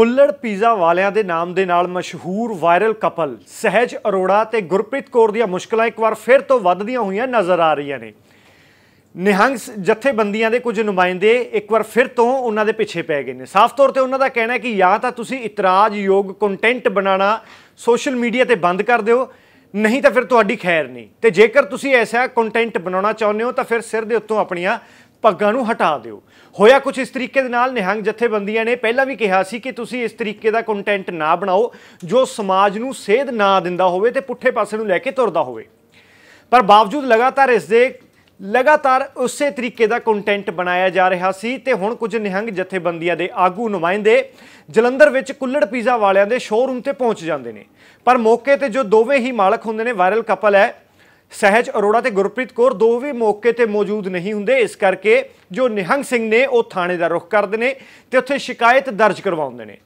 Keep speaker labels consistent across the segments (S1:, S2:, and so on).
S1: ਕੁੱਲੜ pizza ਵਾਲਿਆਂ ਦੇ ਨਾਮ ਦੇ ਨਾਲ ਮਸ਼ਹੂਰ ਵਾਇਰਲ ਕਪਲ ਸਹਿਜ ਅਰੋੜਾ ਤੇ ਗੁਰਪ੍ਰੀਤ ਕੌਰ ਦੀਆਂ ਮੁਸ਼ਕਲਾਂ ਇੱਕ ਵਾਰ ਫਿਰ ਤੋਂ ਵੱਧਦੀਆਂ ਹੋਈਆਂ ਨਜ਼ਰ ਆ ਰਹੀਆਂ ਨੇ ਨਿਹੰਗ ਜਥੇਬੰਦੀਆਂ ਦੇ ਕੁਝ ਨੁਮਾਇੰਦੇ ਇੱਕ ਵਾਰ ਫਿਰ ਤੋਂ ਉਹਨਾਂ ਦੇ ਪਿੱਛੇ ਪੈ ਗਏ ਨੇ ਸਾਫ਼ ਤੌਰ ਤੇ ਉਹਨਾਂ ਦਾ ਕਹਿਣਾ ਹੈ ਕਿ ਜਾਂ ਤਾਂ ਤੁਸੀਂ ਇਤਰਾਜ਼ਯੋਗ ਕੰਟੈਂਟ ਬਣਾਉਣਾ ਸੋਸ਼ਲ ਮੀਡੀਆ ਤੇ ਬੰਦ ਕਰ ਦਿਓ ਨਹੀਂ ਤਾਂ ਫਿਰ ਤੁਹਾਡੀ ਖੈਰ ਨਹੀਂ ਤੇ ਜੇਕਰ ਤੁਸੀਂ ਐਸਾ ਕੰਟੈਂਟ ਬਣਾਉਣਾ ਚਾਹੁੰਦੇ ਹੋ ਤਾਂ ਫਿਰ ਸਿਰ ਦੇ ਉੱਤੋਂ ਆਪਣੀਆਂ ਪੱਗਾਂ ਨੂੰ ਹਟਾ ਦਿਓ ਹੋਇਆ ਕੁਝ ਇਸ ਤਰੀਕੇ ਦੇ ਨਾਲ ਨਿਹੰਗ ਜਥੇਬੰਦੀਆਂ ਨੇ ਪਹਿਲਾਂ ਵੀ ਕਿਹਾ ਸੀ ਕਿ ਤੁਸੀਂ ਇਸ ਤਰੀਕੇ ਦਾ ਕੰਟੈਂਟ ਨਾ ਬਣਾਓ ਜੋ ਸਮਾਜ ਨੂੰ ਸੇਧ ਨਾ ਦਿੰਦਾ ਹੋਵੇ ਤੇ ਪੁੱਠੇ ਪਾਸੇ ਨੂੰ ਲੈ ਕੇ ਤੁਰਦਾ ਹੋਵੇ ਪਰ ਬਾਵਜੂਦ ਲਗਾਤਾਰ ਇਸ ਦੇ ਲਗਾਤਾਰ ਉਸੇ ਤਰੀਕੇ ਦਾ ਕੰਟੈਂਟ ਬਣਾਇਆ ਜਾ ਰਿਹਾ ਸੀ ਤੇ ਹੁਣ ਕੁਝ ਨਿਹੰਗ ਜਥੇਬੰਦੀਆਂ ਦੇ ਆਗੂ ਨੁਮਾਇੰਦੇ ਜਲੰਧਰ ਵਿੱਚ ਕੁੱਲੜ ਪੀਜ਼ਾ ਵਾਲਿਆਂ ਦੇ ਸ਼ੋਰੂਮ ਤੇ ਪਹੁੰਚ ਜਾਂਦੇ ਨੇ ਪਰ ਮੌਕੇ ਤੇ ਜੋ ਦੋਵੇਂ ਹੀ ਮਾਲਕ ਹੁੰਦੇ ਨੇ ਵਾਇਰਲ ਕਪਲ ਹੈ ਸਹਿਜ ਅਰੋੜਾ ਤੇ ਗੁਰਪ੍ਰੀਤ ਕੌਰ ਦੋਵੇਂ ਮੌਕੇ ਤੇ ਮੌਜੂਦ ਨਹੀਂ ਹੁੰਦੇ ਇਸ ਕਰਕੇ ਜੋ ਨਿਹੰਗ ਸਿੰਘ ਨੇ ਉਹ ਥਾਣੇ ਦਾ ਰੁਖ ਕਰਦੇ ਨੇ ਤੇ ਉੱਥੇ ਸ਼ਿਕਾਇਤ ਦਰਜ ਕਰਵਾਉਂਦੇ ਨੇ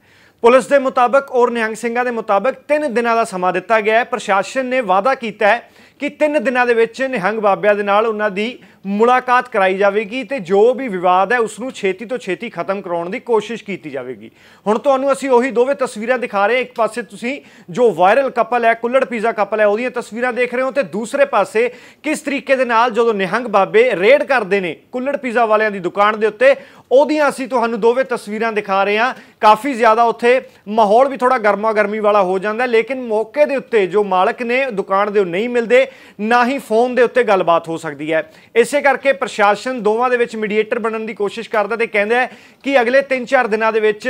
S1: ਪੁਲਿਸ ਦੇ ਮੁਤਾਬਕ ਔਰ ਨਿਹੰਗ ਸਿੰਘਾਂ ਦੇ ਮੁਤਾਬਕ 3 ਦਿਨਾਂ ਦਾ ਸਮਾਂ ਦਿੱਤਾ ਗਿਆ ਹੈ ਪ੍ਰਸ਼ਾਸਨ ਨੇ ਵਾਅਦਾ ਕੀਤਾ ਹੈ ਕਿ 3 ਦਿਨਾਂ ਦੇ ਵਿੱਚ ਨਿਹੰਗ ਬਾਬਿਆਂ ਦੇ ਨਾਲ ਉਹਨਾਂ ਦੀ ਮੁਲਾਕਾਤ ਕਰਾਈ ਜਾਵੇਗੀ ਤੇ ਜੋ ਵੀ ਵਿਵਾਦ ਹੈ ਉਸ ਨੂੰ ਛੇਤੀ ਤੋਂ ਛੇਤੀ ਖਤਮ ਕਰਾਉਣ ਦੀ ਕੋਸ਼ਿਸ਼ ਕੀਤੀ ਜਾਵੇਗੀ ਹੁਣ ਤੁਹਾਨੂੰ ਅਸੀਂ ਉਹੀ ਦੋਵੇਂ ਤਸਵੀਰਾਂ ਦਿਖਾ ਰਹੇ ਹਾਂ ਇੱਕ ਪਾਸੇ ਤੁਸੀਂ ਜੋ ਵਾਇਰਲ ਕਪਲ ਹੈ ਕੁੱਲੜ ਪੀਜ਼ਾ ਕਪਲ ਹੈ ਉਹਦੀਆਂ ਤਸਵੀਰਾਂ ਦੇਖ ਰਹੇ ਹੋ ਤੇ ਦੂਸਰੇ ਪਾਸੇ ਕਿਸ ਤਰੀਕੇ ਦੇ ਨਾਲ ਜਦੋਂ ਨਿਹੰਗ ਬਾਬੇ ਰੇਡ ਕਰਦੇ ਨੇ ਕੁੱਲੜ ਪੀਜ਼ਾ ਵਾਲਿਆਂ ਦੀ ਦੁਕਾਨ ਦੇ ਉੱਤੇ ਉਹਦੀਆਂ ਅਸੀਂ ਤੁਹਾਨੂੰ ਦੋਵੇਂ ਤਸਵੀਰਾਂ ਦਿਖਾ ਰਹੇ ਹਾਂ ਕਾਫੀ ਜ਼ਿਆਦਾ ਉੱਥੇ ਮਾਹੌਲ ਵੀ ਥੋੜਾ ਗਰਮਾ ਗਰਮੀ ਵਾਲਾ ਹੋ ਜਾਂਦਾ ਲੇਕਿਨ ਮੌਕੇ ਦੇ ਉੱਤੇ ਜੋ ਮਾਲਕ ਨੇ ਦੁਕਾਨ ਦੇ ਉਹ ਨਹੀਂ ਮਿਲਦੇ ਨਾ ਹੀ ਫੋਨ ਦੇ ਉੱਤੇ ਗੱਲਬਾਤ ਹੋ ਸਕਦੀ ਹੈ ਇਸ ਇਸੇ ਕਰਕੇ ਪ੍ਰਸ਼ਾਸਨ ਦੋਵਾਂ ਦੇ ਵਿੱਚ ਮੀਡੀਏਟਰ ਬਣਨ ਦੀ ਕੋਸ਼ਿਸ਼ ਕਰਦਾ ਤੇ ਕਹਿੰਦਾ ਹੈ ਕਿ ਅਗਲੇ 3-4 ਦਿਨਾਂ ਦੇ ਵਿੱਚ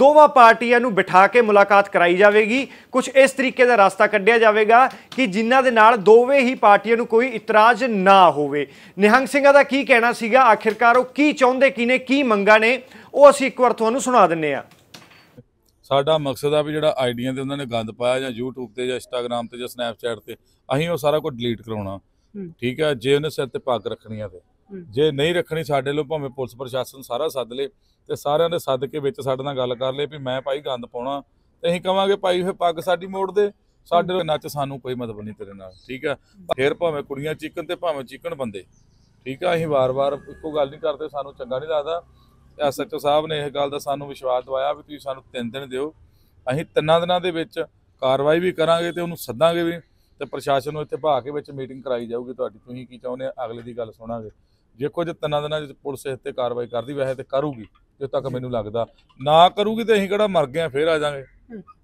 S1: ਦੋਵਾਂ ਪਾਰਟੀਆਂ ਨੂੰ ਬਿਠਾ ਕੇ ਮੁਲਾਕਾਤ ਕਰਾਈ ਜਾਵੇਗੀ ਕੁਝ ਇਸ ਤਰੀਕੇ ਦਾ ਰਸਤਾ ਕੱਢਿਆ ਜਾਵੇਗਾ ਕਿ ਜਿਨ੍ਹਾਂ ਦੇ ਨਾਲ ਦੋਵੇਂ ਹੀ ਪਾਰਟੀਆਂ ਨੂੰ ਕੋਈ ਇਤਰਾਜ਼ ਨਾ ਹੋਵੇ ਨਿਹੰਗ ਸਿੰਘਾਂ ਦਾ ਕੀ ਕਹਿਣਾ ਸੀਗਾ ਆਖਿਰਕਾਰ ਉਹ ਕੀ ਚਾਹੁੰਦੇ ਕੀ ਨੇ ਕੀ ਮੰਗਾ ਨੇ ਉਹ ਅਸੀਂ ਇੱਕ ਵਾਰ ਤੁਹਾਨੂੰ ਸੁਣਾ ਦਿੰਨੇ ਆ
S2: ਸਾਡਾ ਮਕਸਦ ਆ ਵੀ ਜਿਹੜਾ ਆਈਡੀਆਂ ਤੇ ਉਹਨਾਂ ਨੇ ਗੰਦ ਪਾਇਆ ਜਾਂ YouTube ਤੇ ਜਾਂ Instagram ਤੇ ਜਾਂ Snapchat ਤੇ ਅਸੀਂ ਉਹ ਸਾਰਾ ਕੁਝ ਡਿਲੀਟ ਕਰਾਉਣਾ ਠੀਕ ਆ ਜੇ ਉਹਨੇ ਸਿਰ ਤੇ ਪੱਗ ਰੱਖਣੀ ਆ ਤੇ ਜੇ ਨਹੀਂ ਰੱਖਣੀ ਸਾਡੇ ਲੋ ਭਾਵੇਂ ਪੁਲਿਸ ਪ੍ਰਸ਼ਾਸਨ ਸਾਰਾ ਸੱਦ ਲੇ ਤੇ ਸਾਰਿਆਂ ਦੇ ਸੱਦ ਕੇ ਵਿੱਚ ਸਾਡੇ ਨਾਲ ਗੱਲ ਕਰ ਲੇ ਵੀ ਮੈਂ ਭਾਈ ਗੰਦ ਪਾਉਣਾ ਤੇ ਅਸੀਂ ਕਵਾਂਗੇ ਭਾਈ ਫੇ ਪੱਗ ਸਾਡੀ ਮੋੜ ਦੇ ਸਾਡੇ ਨੱਚ ਸਾਨੂੰ ਕੋਈ ਮਤਲਬ ਨਹੀਂ ਤੇਰੇ ਨਾਲ ਠੀਕ ਆ ਫੇਰ ਭਾਵੇਂ ਕੁੜੀਆਂ ਚੀਕਣ ਤੇ ਭਾਵੇਂ ਚੀਕਣ ਬੰਦੇ ਠੀਕ ਆ ਅਸੀਂ ਵਾਰ-ਵਾਰ ਇੱਕੋ ਗੱਲ ਨਹੀਂ ਕਰਦੇ ਸਾਨੂੰ ਚੰਗਾ ਨਹੀਂ ਲੱਗਦਾ ਐਸਐਚਓ ਸਾਹਿਬ ਨੇ ਇਹ ਗੱਲ ਦਾ ਸਾਨੂੰ ਵਿਸ਼ਵਾਸ ਦਵਾਇਆ ਵੀ ਤੁਸੀਂ ਸਾਨੂੰ 3 ਦਿਨ ਦਿਓ ਅਸੀਂ ਤਿੰਨਾਂ ਦਿਨਾਂ ਦੇ ਵਿੱਚ ਕਾਰਵਾਈ ਵੀ ਕਰਾਂਗੇ ਤੇ ਉਹਨੂੰ ਸੱਦਾਂਗੇ ਵੀ ਤੇ ਪ੍ਰਸ਼ਾਸਨ ਨੂੰ ਇੱਥੇ ਭਾ ਕੇ ਵਿੱਚ ਮੀਟਿੰਗ ਕਰਾਈ ਜਾਊਗੀ ਤੁਹਾਡੀ ਤੁਸੀਂ ਕੀ ਚਾਹੁੰਦੇ ਆ ਅਗਲੇ ਦੀ ਗੱਲ ਸੁਣਾਂਗੇ ਜੇ ਕੁਝ ਤਿੰਨਾਂ ਦਿਨਾਂ ਵਿੱਚ ਪੁਲਿਸ ਇਸ ਤੇ ਕਾਰਵਾਈ ਕਰਦੀ ਵੈਸੇ ਤੇ ਕਰੂਗੀ ਜੇ ਤੱਕ ਮੈਨੂੰ ਲੱਗਦਾ ਨਾ ਕਰੂਗੀ ਤੇ ਅਸੀਂ ਕਿਹੜਾ ਮਰ ਗਏ ਫੇਰ ਆ ਜਾਾਂਗੇ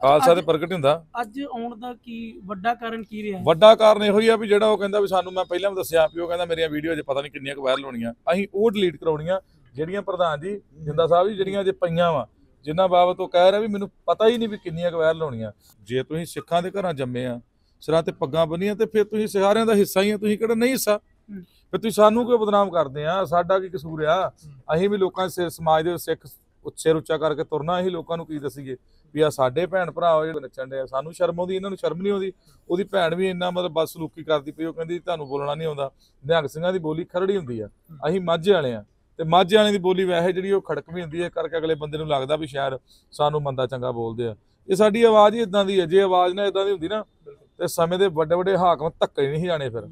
S2: ਖਾਲਸਾ ਤੇ ਪ੍ਰਗਟ ਹੁੰਦਾ ਅੱਜ ਆਉਣ ਦਾ ਕੀ ਵੱਡਾ ਕਾਰਨ ਕੀ ਰਿਹਾ ਵੱਡਾ ਕਾਰਨ ਇਹੋ ਹੀ ਆ ਵੀ ਜਿਹੜਾ ਉਹ ਕਹਿੰਦਾ ਵੀ ਸਾਨੂੰ ਮੈਂ ਪਹਿਲਾਂ ਵੀ ਦੱਸਿਆ ਵੀ ਉਹ ਕਹਿੰਦਾ ਮੇਰੀਆਂ ਵੀਡੀਓ ਜੇ ਪਤਾ ਨਹੀਂ ਕਿੰਨੀਆਂ ਕੁ ਵਾਇਰਲ ਹੋਣੀਆਂ ਅਸੀਂ ਉਹ ਡਿਲੀਟ ਕਰਾਉਣੀਆਂ ਜਿਹੜੀਆਂ ਪ੍ਰਧਾਨ ਜੀ ਜਿੰਦਾ ਸਾਹਿਬ ਜੀ ਜਿਹੜੀਆਂ ਜੇ ਪਈਆਂ ਵਾ ਜਿੰਨਾ ਬਾਬਤ ਉਹ ਕਹਿ ਰਿਹਾ ਵੀ ਮੈਨੂੰ ਪਤਾ ਹੀ ਨਹੀਂ ਵੀ ਕਿੰਨੀਆਂ ਕੁ ਵਾਇਰਲ ਹੋਣੀਆਂ ਜੇ ਤੁਸੀਂ ਸਿੱਖਾਂ ਦੇ ਘਰਾਂ ਜੰਮੇ ਆ ਸਿਰਾਂ ਤੇ ਪੱਗਾਂ ਬੰਨੀਆਂ ਤੇ ਫਿਰ ਤੁਸੀਂ ਸਿਹਾਰਿਆਂ ਦਾ ਹਿੱਸਾ ਹੀ ਆ ਤੁਸੀਂ ਕਿਹੜਾ ਨਹੀਂ ਹਿੱਸਾ ਫਿਰ ਤੁਸੀਂ ਸਾਨੂੰ ਕਿਉਂ ਬਦਨਾਮ ਕਰਦੇ ਆ ਸਾਡਾ ਕੀ ਕਸੂਰ ਆ ਅਸੀਂ ਵੀ ਲੋਕਾਂ ਦੇ ਸਮਾਜ ਦੇ ਸਿੱਖ ਉੱਚੇ ਰੁੱਚਾ ਕਰਕੇ ਤੁਰਨਾ ਅਸੀਂ ਲੋਕਾਂ ਨੂੰ ਕੀ ਦੱਸੀਏ ਵੀ ਆ ਸਾਡੇ ਭੈਣ ਭਰਾ ਜਿਹੜੇ ਨੱਚਣ ਦੇ ਸਾਨੂੰ ਸ਼ਰਮ ਆਉਂਦੀ ਇਹਨਾਂ ਨੂੰ ਸ਼ਰਮ ਨਹੀਂ ਆਉਂਦੀ ਉਹਦੀ ਭੈਣ ਵੀ ਇੰਨਾ ਮਤਲਬ ਬਸ ਲੁਕੀ ਕਰਦੀ ਪਈ ਉਹ ਕਹਿੰਦੀ ਤੁਹਾਨੂੰ ਬੋਲਣਾ ਨਹੀਂ ਆਉਂਦਾ ਨਿਹੰਗ ਸਿੰਘਾਂ ਦੀ ਬੋਲੀ ਖਰੜੀ ਹੁੰਦੀ ਆ ਅਸੀਂ ਮਾਝੇ ਵਾਲੇ ਆ ਤੇ ਮਾਝੇ ਵਾਲੇ ਦੀ ਬੋਲੀ ਵੈਸੇ ਜਿਹੜੀ ਉਹ ਖੜਕ ਵੀ ਹੁੰਦੀ ਹੈ ਕਰਕੇ ਅਗਲੇ ਬੰਦੇ ਨੂੰ ਲੱਗਦਾ ਵੀ ਸ਼ਾਇਰ ਸਾਨੂੰ ਮੰਦਾ ਚੰਗਾ ਬੋਲਦੇ ਆ ਇਹ ਸਾਡੀ ਆਵਾਜ਼ ਹੀ ਇਦਾਂ ਦੀ ਹੈ ਜੇ ਆਵਾਜ਼ ਨਾ ਇਦਾਂ ਦੀ ਹੁੰਦੀ ਨਾ ਤੇ ਸਮੇਂ ਦੇ ਵੱਡੇ ਵੱਡੇ ਹਾਕਮ ਧੱਕੇ ਨਹੀਂ ਜਾਣੇ ਫਿਰ